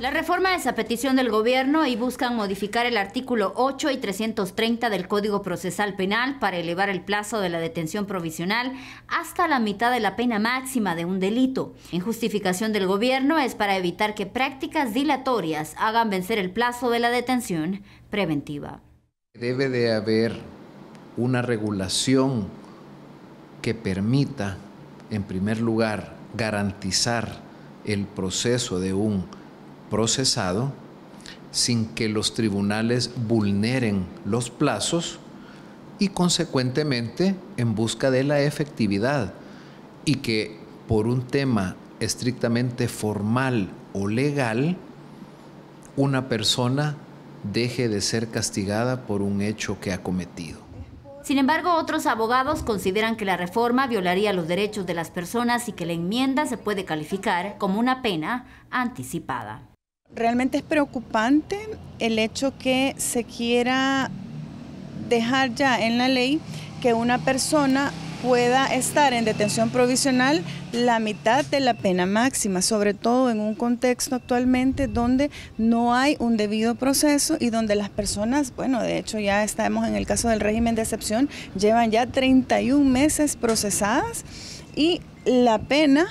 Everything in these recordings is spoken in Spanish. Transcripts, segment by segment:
La reforma es a petición del gobierno y buscan modificar el artículo 8 y 330 del Código Procesal Penal para elevar el plazo de la detención provisional hasta la mitad de la pena máxima de un delito. En justificación del gobierno es para evitar que prácticas dilatorias hagan vencer el plazo de la detención preventiva. Debe de haber una regulación que permita, en primer lugar, garantizar el proceso de un procesado sin que los tribunales vulneren los plazos y consecuentemente en busca de la efectividad y que por un tema estrictamente formal o legal una persona deje de ser castigada por un hecho que ha cometido. Sin embargo, otros abogados consideran que la reforma violaría los derechos de las personas y que la enmienda se puede calificar como una pena anticipada. Realmente es preocupante el hecho que se quiera dejar ya en la ley que una persona pueda estar en detención provisional la mitad de la pena máxima, sobre todo en un contexto actualmente donde no hay un debido proceso y donde las personas, bueno, de hecho ya estamos en el caso del régimen de excepción, llevan ya 31 meses procesadas y la pena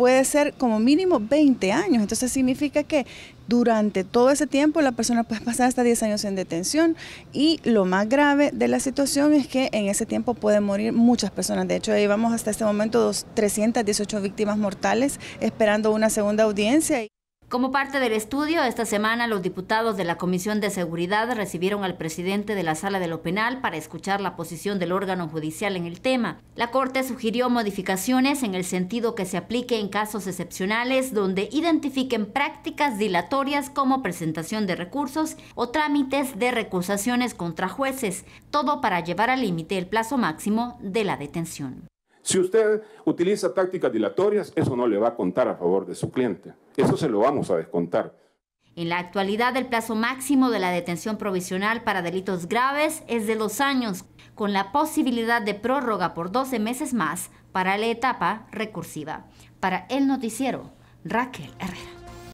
puede ser como mínimo 20 años. Entonces significa que durante todo ese tiempo la persona puede pasar hasta 10 años en detención y lo más grave de la situación es que en ese tiempo pueden morir muchas personas. De hecho, llevamos hasta este momento 318 víctimas mortales esperando una segunda audiencia. Como parte del estudio, esta semana los diputados de la Comisión de Seguridad recibieron al presidente de la Sala de lo Penal para escuchar la posición del órgano judicial en el tema. La Corte sugirió modificaciones en el sentido que se aplique en casos excepcionales donde identifiquen prácticas dilatorias como presentación de recursos o trámites de recusaciones contra jueces, todo para llevar al límite el plazo máximo de la detención. Si usted utiliza tácticas dilatorias, eso no le va a contar a favor de su cliente. Eso se lo vamos a descontar. En la actualidad, el plazo máximo de la detención provisional para delitos graves es de dos años, con la posibilidad de prórroga por 12 meses más para la etapa recursiva. Para el noticiero, Raquel Herrera.